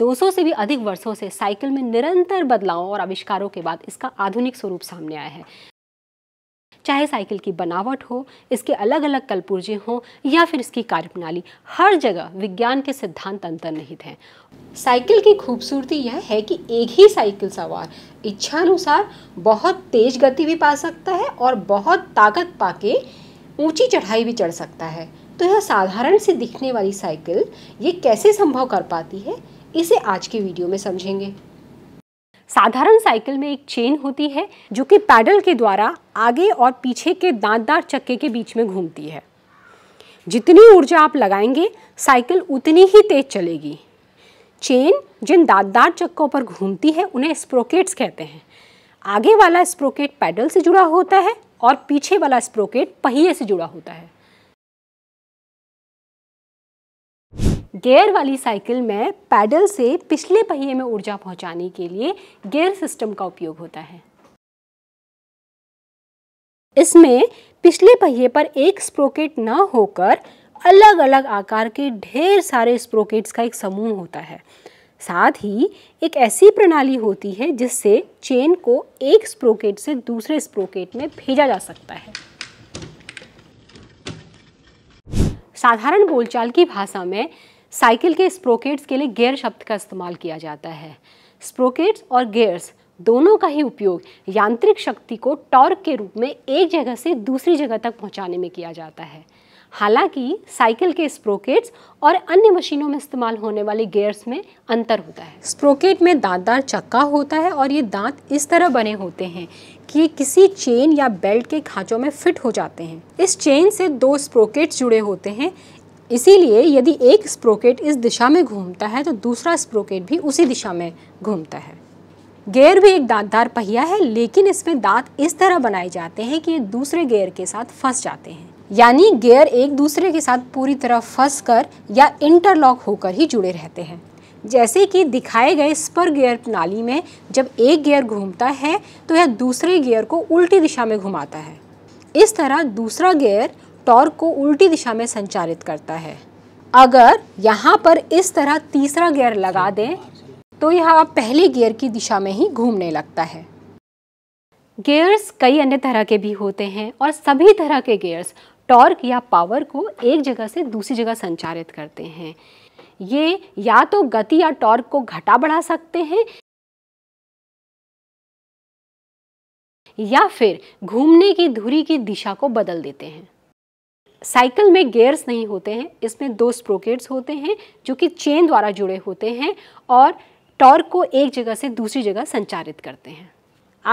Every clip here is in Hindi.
200 से भी अधिक वर्षों से साइकिल में निरंतर बदलावों और आविष्कारों के बाद इसका आधुनिक स्वरूप सामने आया है चाहे साइकिल की बनावट हो इसके अलग अलग कलपुर्जे हों या फिर इसकी कार्यप्रणाली हर जगह विज्ञान के सिद्धांत अंतर्निहित हैं साइकिल की खूबसूरती यह है कि एक ही साइकिल सवार इच्छानुसार बहुत तेज गति भी पा सकता है और बहुत ताकत पाके ऊंची चढ़ाई भी चढ़ सकता है तो यह साधारण से दिखने वाली साइकिल ये कैसे संभव कर पाती है इसे आज की वीडियो में समझेंगे साधारण साइकिल में एक चेन होती है जो कि पैडल के द्वारा आगे और पीछे के दांतदार चक्के के बीच में घूमती है जितनी ऊर्जा आप लगाएंगे साइकिल उतनी ही तेज चलेगी चेन जिन दांतदार चक्कों पर घूमती है उन्हें स्प्रोकेट्स कहते हैं आगे वाला स्प्रोकेट पैडल से जुड़ा होता है और पीछे वाला स्प्रोकेट पहिए से जुड़ा होता है गेयर वाली साइकिल में पैडल से पिछले पहिए में ऊर्जा पहुंचाने के लिए गेयर सिस्टम का उपयोग होता है इसमें पिछले पहिए पर एक स्प्रोकेट ना होकर अलग अलग आकार के ढेर सारे स्प्रोकेट्स का एक समूह होता है साथ ही एक ऐसी प्रणाली होती है जिससे चेन को एक स्प्रोकेट से दूसरे स्प्रोकेट में भेजा जा सकता है साधारण बोलचाल की भाषा में साइकिल के स्प्रोकेट्स के लिए गेयर शब्द का इस्तेमाल किया जाता है स्प्रोकेट्स और गेयर्स दोनों का ही उपयोग यांत्रिक शक्ति को टॉर्क के रूप में एक जगह से दूसरी जगह तक पहुंचाने में किया जाता है हालांकि साइकिल के स्प्रोकेट्स और अन्य मशीनों में इस्तेमाल होने वाले गेयर्स में अंतर होता है स्प्रोकेट में दांतदार चक्का होता है और ये दांत इस तरह बने होते हैं कि ये किसी चेन या बेल्ट के खांचों में फिट हो जाते हैं इस चेन से दो स्प्रोकेट्स जुड़े होते हैं इसीलिए यदि एक स्प्रोकेट इस दिशा में घूमता है तो दूसरा स्प्रोकेट भी उसी दिशा में घूमता है गेयर भी एक दांतदार पहिया है लेकिन इसमें दांत इस तरह बनाए जाते हैं कि ये दूसरे गेयर के साथ फंस जाते हैं यानी गेयर एक दूसरे के साथ पूरी तरह फंस कर या इंटरलॉक होकर ही जुड़े रहते हैं जैसे कि दिखाए गए स्पर गियर प्रणाली में जब एक गियर घूमता है तो यह दूसरे गियर को उल्टी दिशा में घुमाता है इस तरह दूसरा गियर टॉर्क को उल्टी दिशा में संचालित करता है अगर यहाँ पर इस तरह तीसरा गियर लगा दें तो यह पहले गियर की दिशा में ही घूमने लगता है गियर्स कई अन्य तरह के भी होते हैं और सभी तरह के गियर्स टॉर्क या पावर को एक जगह से दूसरी जगह संचारित करते हैं ये या तो गति या टॉर्क को घटा बढ़ा सकते हैं या फिर घूमने की धुरी की दिशा को बदल देते हैं साइकिल में गेयर्स नहीं होते हैं इसमें दो स्प्रोकेट्स होते हैं जो कि चेन द्वारा जुड़े होते हैं और टॉर्क को एक जगह से दूसरी जगह संचारित करते हैं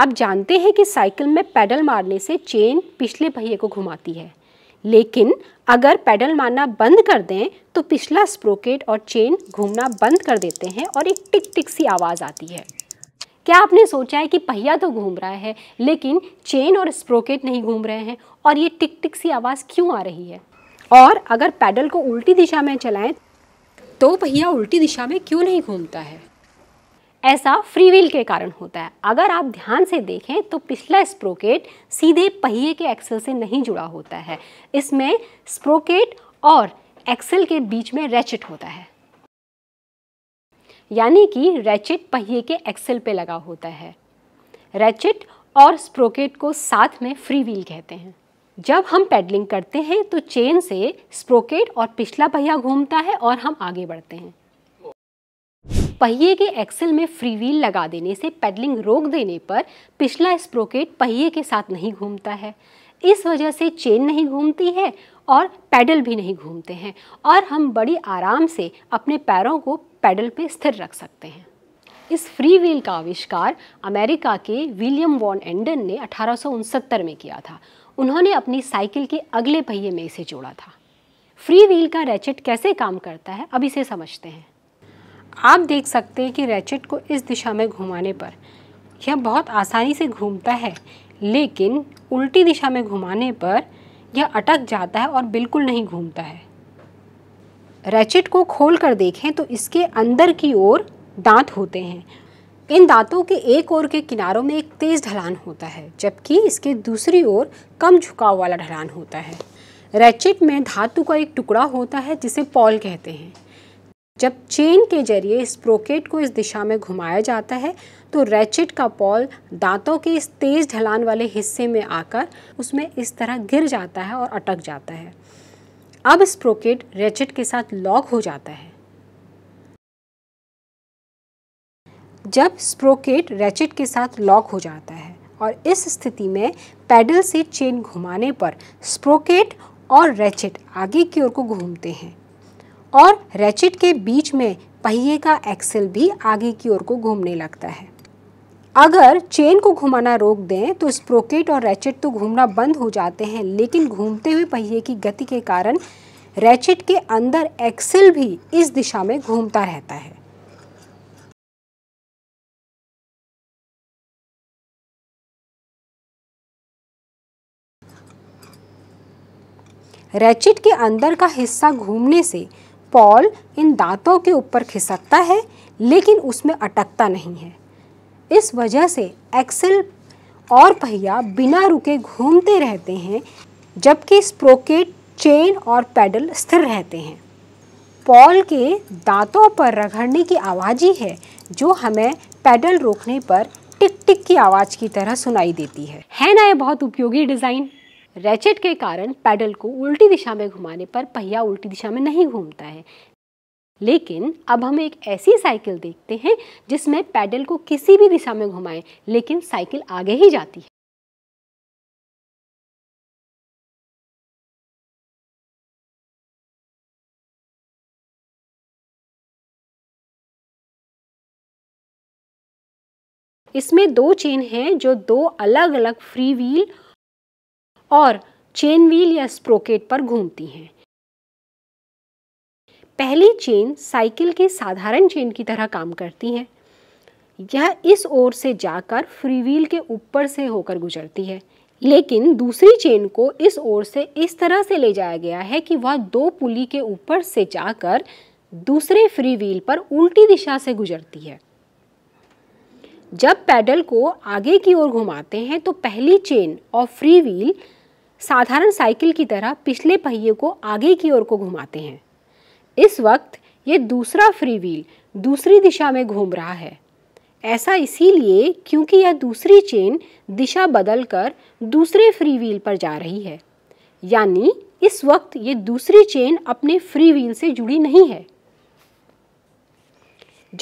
आप जानते हैं कि साइकिल में पैडल मारने से चेन पिछले पहिए को घुमाती है लेकिन अगर पैडल मारना बंद कर दें तो पिछला स्प्रोकेट और चेन घूमना बंद कर देते हैं और एक टिक टिक सी आवाज़ आती है क्या आपने सोचा है कि पहिया तो घूम रहा है लेकिन चेन और स्प्रोकेट नहीं घूम रहे हैं और ये टिक टिक सी आवाज़ क्यों आ रही है और अगर पैडल को उल्टी दिशा में चलाएं तो पहिया उल्टी दिशा में क्यों नहीं घूमता है ऐसा फ्री व्हील के कारण होता है अगर आप ध्यान से देखें तो पिछला स्प्रोकेट सीधे पहिए के एक्सल से नहीं जुड़ा होता है इसमें स्प्रोकेट और एक्सल के बीच में रेचिट होता है यानी कि रैचिट पहिए के एक्सेल पे लगा होता है रैचिट और स्प्रोकेट को साथ में फ्री व्हील कहते हैं जब हम पैडलिंग करते हैं तो चेन से स्प्रोकेट और पिछला पहिया घूमता है और हम आगे बढ़ते हैं पहिए के एक्सेल में फ्री व्हील लगा देने से पैडलिंग रोक देने पर पिछला स्प्रोकेट पहिए के साथ नहीं घूमता है इस वजह से चेन नहीं घूमती है और पैडल भी नहीं घूमते हैं और हम बड़ी आराम से अपने पैरों को पैडल पे स्थिर रख सकते हैं इस फ्री व्हील का आविष्कार अमेरिका के विलियम वॉन एंडन ने अठारह में किया था उन्होंने अपनी साइकिल के अगले पहिए में इसे जोड़ा था फ्री व्हील का रैचेट कैसे काम करता है अब इसे समझते हैं आप देख सकते हैं कि रैचेट को इस दिशा में घुमाने पर यह बहुत आसानी से घूमता है लेकिन उल्टी दिशा में घुमाने पर यह अटक जाता है और बिल्कुल नहीं घूमता है रैचेट को खोल कर देखें तो इसके अंदर की ओर दांत होते हैं इन दांतों के एक ओर के किनारों में एक तेज़ ढलान होता है जबकि इसके दूसरी ओर कम झुकाव वाला ढलान होता है रैचेट में धातु का एक टुकड़ा होता है जिसे पॉल कहते हैं जब चेन के जरिए इस प्रोकेट को इस दिशा में घुमाया जाता है तो रैचेट का पॉल दांतों के इस तेज़ ढलान वाले हिस्से में आकर उसमें इस तरह गिर जाता है और अटक जाता है अब स्प्रोकेट रेचेट के साथ लॉक हो जाता है जब स्प्रोकेट रेचेट के साथ लॉक हो जाता है और इस स्थिति में पैडल से चेन घुमाने पर स्प्रोकेट और रेचेट आगे की ओर को घूमते हैं और रेचेट के बीच में पहिए का एक्सेल भी आगे की ओर को घूमने लगता है अगर चेन को घुमाना रोक दें तो स्प्रोकेट और रैचेट तो घूमना बंद हो जाते हैं लेकिन घूमते हुए पहिए की गति के कारण रैचेट के अंदर एक्सेल भी इस दिशा में घूमता रहता है रैचिट के अंदर का हिस्सा घूमने से पॉल इन दांतों के ऊपर खिसकता है लेकिन उसमें अटकता नहीं है इस वजह से एक्सेल और पहिया बिना रुके घूमते रहते हैं जबकि स्प्रोकेट चेन और पैडल स्थिर रहते हैं पॉल के दांतों पर रगड़ने की आवाज ही है जो हमें पैडल रोकने पर टिक टिक की आवाज़ की तरह सुनाई देती है है ना ये बहुत उपयोगी डिज़ाइन रैचेट के कारण पैडल को उल्टी दिशा में घुमाने पर पहिया उल्टी दिशा में नहीं घूमता है लेकिन अब हम एक ऐसी साइकिल देखते हैं जिसमें पैडल को किसी भी दिशा में घुमाएं लेकिन साइकिल आगे ही जाती है इसमें दो चेन हैं जो दो अलग अलग फ्री व्हील और चेन व्हील या स्प्रोकेट पर घूमती हैं पहली चेन साइकिल के साधारण चेन की तरह काम करती है यह इस ओर से जाकर फ्री व्हील के ऊपर से होकर गुजरती है लेकिन दूसरी चेन को इस ओर से इस तरह से ले जाया गया है कि वह दो पुली के ऊपर से जाकर दूसरे फ्री व्हील पर उल्टी दिशा से गुजरती है जब पैडल को आगे की ओर घुमाते हैं तो पहली चेन और फ्री व्हील साधारण साइकिल की तरह पिछले पहिए को आगे की ओर को घुमाते हैं इस वक्त ये दूसरा फ्री व्हील दूसरी दिशा में घूम रहा है ऐसा इसीलिए क्योंकि यह दूसरी चेन दिशा बदलकर दूसरे फ्री व्हील पर जा रही है यानी इस वक्त ये दूसरी चेन अपने फ्री व्हील से जुड़ी नहीं है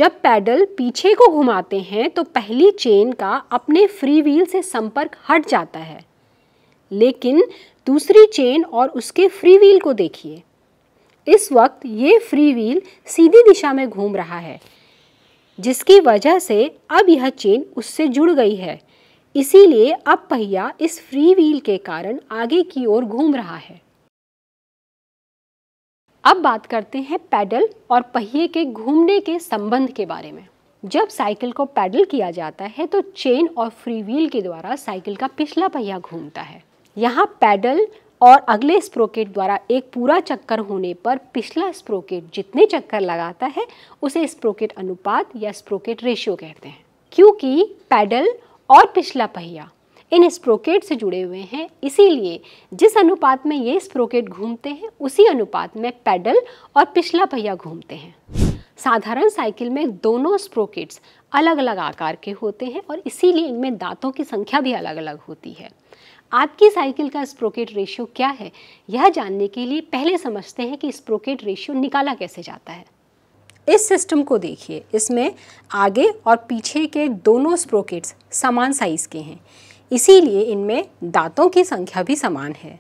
जब पैडल पीछे को घुमाते हैं तो पहली चेन का अपने फ्री व्हील से संपर्क हट जाता है लेकिन दूसरी चेन और उसके फ्री व्हील को देखिए इस वक्त ये फ्री व्हील सीधी दिशा में घूम रहा है जिसकी वजह से अब यह चेन उससे जुड़ गई है इसीलिए अब पहिया इस फ्री व्हील के कारण आगे की ओर घूम रहा है अब बात करते हैं पैडल और पहिए के घूमने के संबंध के बारे में जब साइकिल को पैडल किया जाता है तो चेन और फ्री व्हील के द्वारा साइकिल का पिछला पहिया घूमता है यहाँ पैडल और अगले स्प्रोकेट द्वारा एक पूरा चक्कर होने पर पिछला स्प्रोकेट जितने चक्कर लगाता है उसे स्प्रोकेट अनुपात या स्प्रोकेट रेशियो कहते हैं क्योंकि पैडल और पिछला पहिया इन स्प्रोकेट से जुड़े हुए हैं इसीलिए जिस अनुपात में ये स्प्रोकेट घूमते हैं उसी अनुपात में पैडल और पिछला पहिया घूमते हैं साधारण साइकिल में दोनों स्प्रोकेट्स अलग अलग आकार के होते हैं और इसीलिए इनमें दांतों की संख्या भी अलग अलग होती है आपकी साइकिल का स्प्रोकेट रेशियो क्या है यह जानने के लिए पहले समझते हैं कि स्प्रोकेट रेशियो निकाला कैसे जाता है इस सिस्टम को देखिए इसमें आगे और पीछे के दोनों स्प्रोकेट्स समान साइज़ के हैं इसीलिए इनमें दांतों की संख्या भी समान है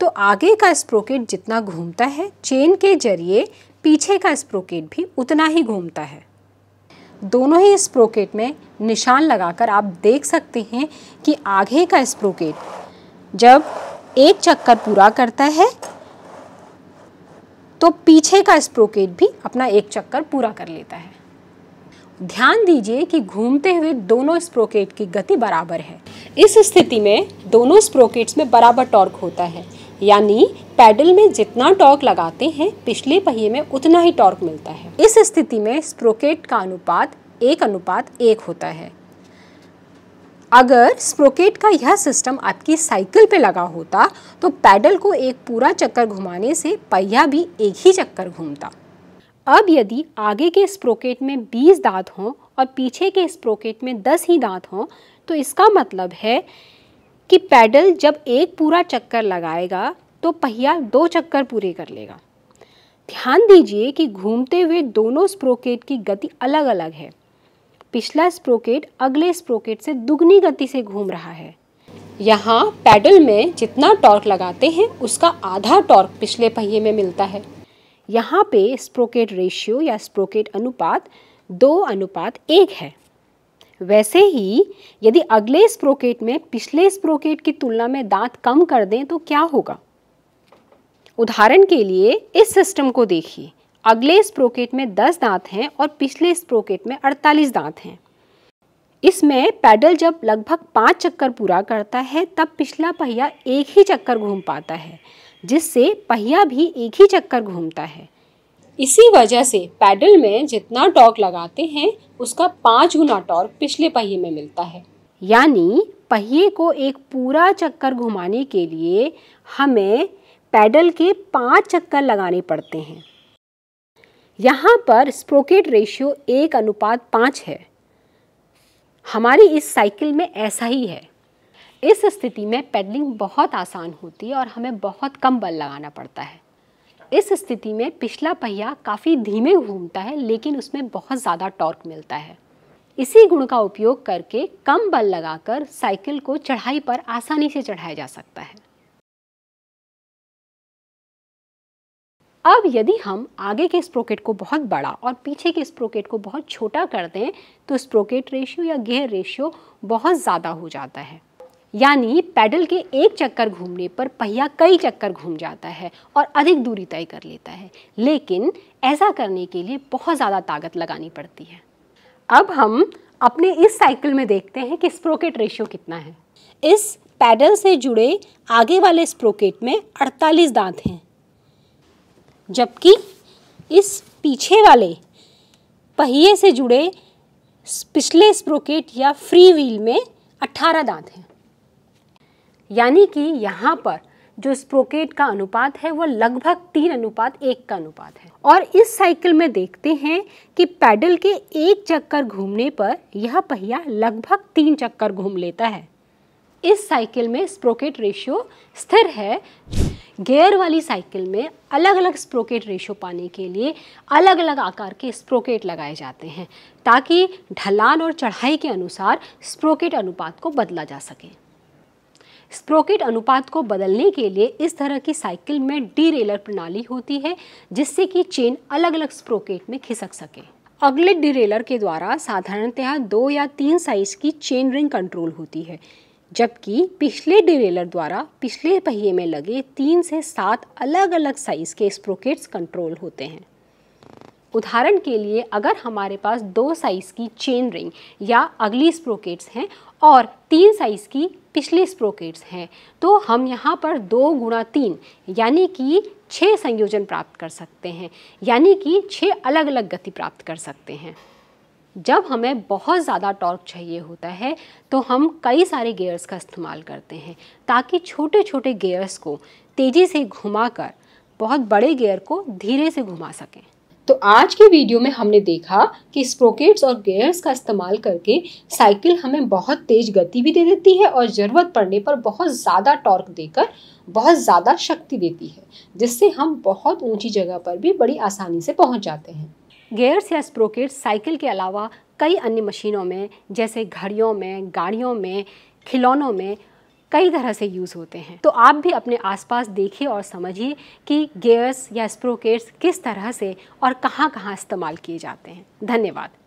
तो आगे का स्प्रोकेट जितना घूमता है चेन के जरिए पीछे का स्प्रोकेट भी उतना ही घूमता है दोनों ही स्प्रोकेट में निशान लगाकर आप देख सकते हैं कि आगे का स्प्रोकेट जब एक चक्कर पूरा करता है तो पीछे का स्प्रोकेट भी अपना एक चक्कर पूरा कर लेता है ध्यान दीजिए कि घूमते हुए दोनों स्प्रोकेट की गति बराबर है इस स्थिति में दोनों स्प्रोकेट्स में बराबर टॉर्क होता है यानी पैडल में जितना टॉर्क लगाते हैं पिछले पहिए में उतना ही टॉर्क मिलता है इस स्थिति में स्प्रोकेट का अनुपात एक अनुपात एक होता है अगर स्प्रोकेट का यह सिस्टम आपकी साइकिल पे लगा होता तो पैडल को एक पूरा चक्कर घुमाने से पहिया भी एक ही चक्कर घूमता अब यदि आगे के स्प्रोकेट में 20 दांत हों और पीछे के स्प्रोकेट में 10 ही दांत हों तो इसका मतलब है कि पैडल जब एक पूरा चक्कर लगाएगा तो पहिया दो चक्कर पूरे कर लेगा ध्यान दीजिए कि घूमते हुए दोनों स्प्रोकेट की गति अलग अलग है पिछला स्प्रोकेट अगले स्प्रोकेट से दुगनी गति से घूम रहा है यहाँ पैडल में जितना टॉर्क लगाते हैं उसका आधा टॉर्क पिछले पहिए में मिलता है यहाँ पे स्प्रोकेट रेशियो या स्प्रोकेट अनुपात दो अनुपात एक है वैसे ही यदि अगले स्प्रोकेट में पिछले स्प्रोकेट की तुलना में दांत कम कर दें तो क्या होगा उदाहरण के लिए इस सिस्टम को देखिए अगले स्प्रोकेट में 10 दांत हैं और पिछले स्प्रोकेट में 48 दांत हैं इसमें पैडल जब लगभग पाँच चक्कर पूरा करता है तब पिछला पहिया एक ही चक्कर घूम पाता है जिससे पहिया भी एक ही चक्कर घूमता है इसी वजह से पैडल में जितना टॉर्क लगाते हैं उसका पाँच गुना टॉर्क पिछले पहिए में मिलता है यानी पहिए को एक पूरा चक्कर घुमाने के लिए हमें पैडल के पाँच चक्कर लगाने पड़ते हैं यहाँ पर स्प्रोकेट रेशियो एक अनुपात पाँच है हमारी इस साइकिल में ऐसा ही है इस स्थिति में पेडलिंग बहुत आसान होती है और हमें बहुत कम बल लगाना पड़ता है इस स्थिति में पिछला पहिया काफ़ी धीमे घूमता है लेकिन उसमें बहुत ज़्यादा टॉर्क मिलता है इसी गुण का उपयोग करके कम बल लगाकर साइकिल को चढ़ाई पर आसानी से चढ़ाया जा सकता है अब यदि हम आगे के स्प्रोकेट को बहुत बड़ा और पीछे के स्प्रोकेट को बहुत छोटा कर दें तो स्प्रोकेट रेशियो या गेयर रेशियो बहुत ज़्यादा हो जाता है यानी पैडल के एक चक्कर घूमने पर पहिया कई चक्कर घूम जाता है और अधिक दूरी तय कर लेता है लेकिन ऐसा करने के लिए बहुत ज़्यादा ताकत लगानी पड़ती है अब हम अपने इस साइकिल में देखते हैं कि स्प्रोकेट रेशियो कितना है इस पैडल से जुड़े आगे वाले स्प्रोकेट में 48 दांत हैं जबकि इस पीछे वाले पहिए से जुड़े पिछले स्प्रोकेट या फ्री व्हील में 18 दांत हैं यानी कि यहाँ पर जो स्प्रोकेट का अनुपात है वह लगभग तीन अनुपात एक का अनुपात है और इस साइकिल में देखते हैं कि पैडल के एक चक्कर घूमने पर यह पहिया लगभग तीन चक्कर घूम लेता है इस साइकिल में स्प्रोकेट रेशियो स्थिर है गेयर वाली साइकिल में अलग अलग स्प्रोकेट रेशियो पाने के लिए अलग अलग आकार के स्प्रोकेट लगाए जाते हैं ताकि ढलान और चढ़ाई के अनुसार स्प्रोकेट अनुपात को बदला जा सके स्प्रोकेट अनुपात को बदलने के लिए इस तरह की साइकिल में डीरेलर प्रणाली होती है जिससे कि चेन अलग अलग स्प्रोकेट में खिसक सके अगले डिरेलर के द्वारा साधारणतः दो या तीन साइज की चेन रिंग कंट्रोल होती है जबकि पिछले डिरेलर द्वारा पिछले पहिए में लगे तीन से सात अलग अलग साइज के स्प्रोकेट्स कंट्रोल होते हैं उदाहरण के लिए अगर हमारे पास दो साइज़ की चेन रिंग या अगली स्प्रोकेट्स हैं और तीन साइज़ की पिछली स्प्रोकेट्स हैं तो हम यहाँ पर दो गुणा तीन यानी कि छः संयोजन प्राप्त कर सकते हैं यानी कि छः अलग अलग गति प्राप्त कर सकते हैं जब हमें बहुत ज़्यादा टॉर्क चाहिए होता है तो हम कई सारे गेयर्स का इस्तेमाल करते हैं ताकि छोटे छोटे गेयर्स को तेज़ी से घुमाकर बहुत बड़े गेयर को धीरे से घुमा सकें तो आज के वीडियो में हमने देखा कि स्प्रोकेट्स और गेयर्स का इस्तेमाल करके साइकिल हमें बहुत तेज गति भी दे देती है और ज़रूरत पड़ने पर बहुत ज़्यादा टॉर्क देकर बहुत ज़्यादा शक्ति देती है जिससे हम बहुत ऊंची जगह पर भी बड़ी आसानी से पहुंच जाते हैं गेयर्स या स्प्रोकेट्स साइकिल के अलावा कई अन्य मशीनों में जैसे घड़ियों में गाड़ियों में खिलौनों में कई तरह से यूज़ होते हैं तो आप भी अपने आसपास देखिए और समझिए कि गेयर्स या स्प्रोकेट्स किस तरह से और कहाँ कहाँ इस्तेमाल किए जाते हैं धन्यवाद